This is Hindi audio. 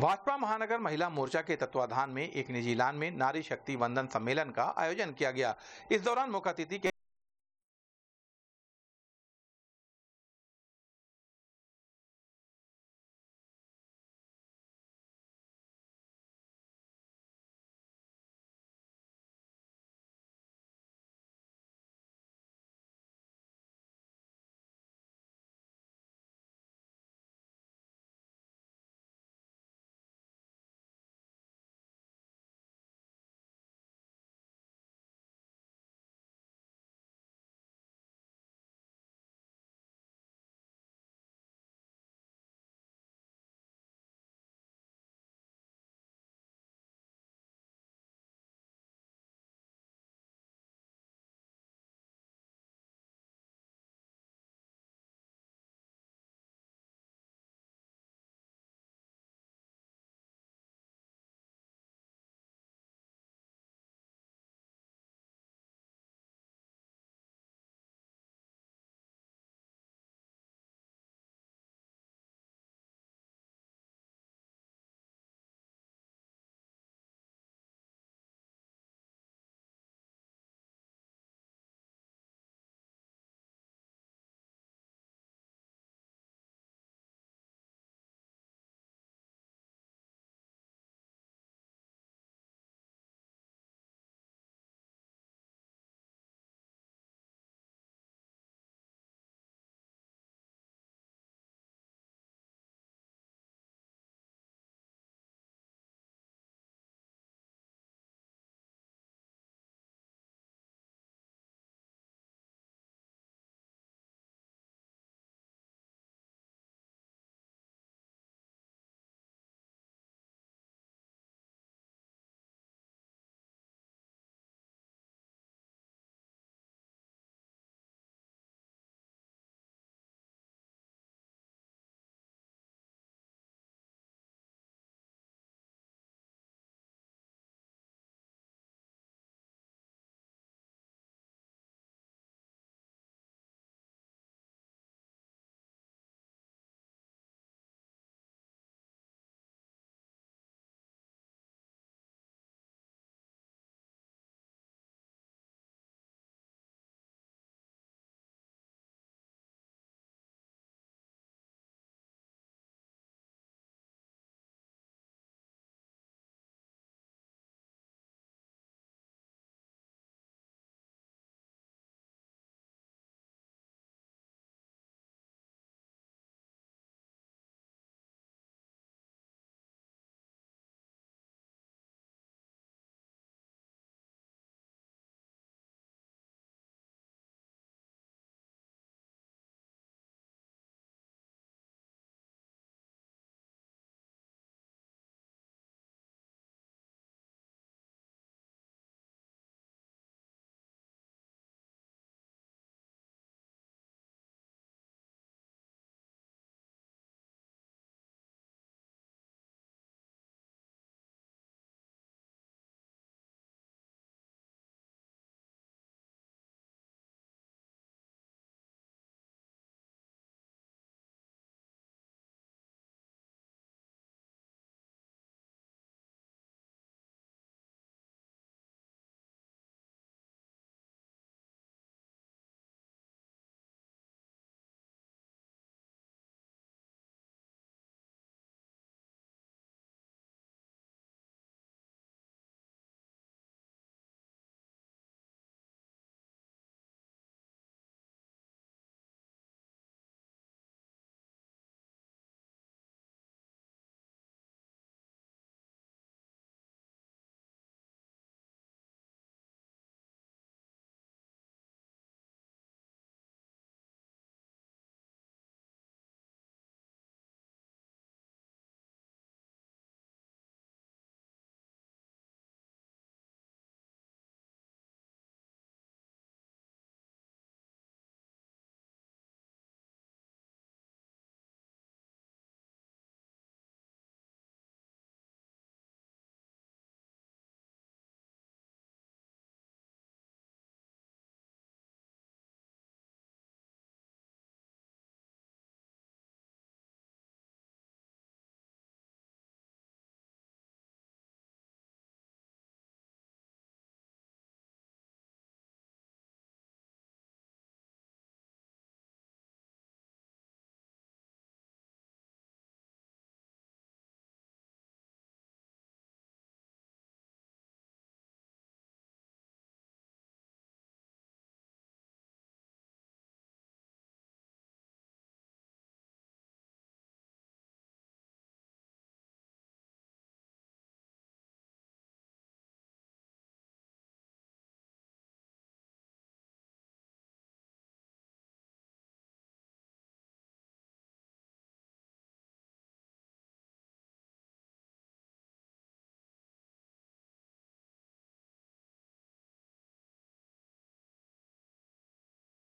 भाजपा महानगर महिला मोर्चा के तत्वाधान में एक निजी लान में नारी शक्ति वंदन सम्मेलन का आयोजन किया गया इस दौरान मुख्यातिथि के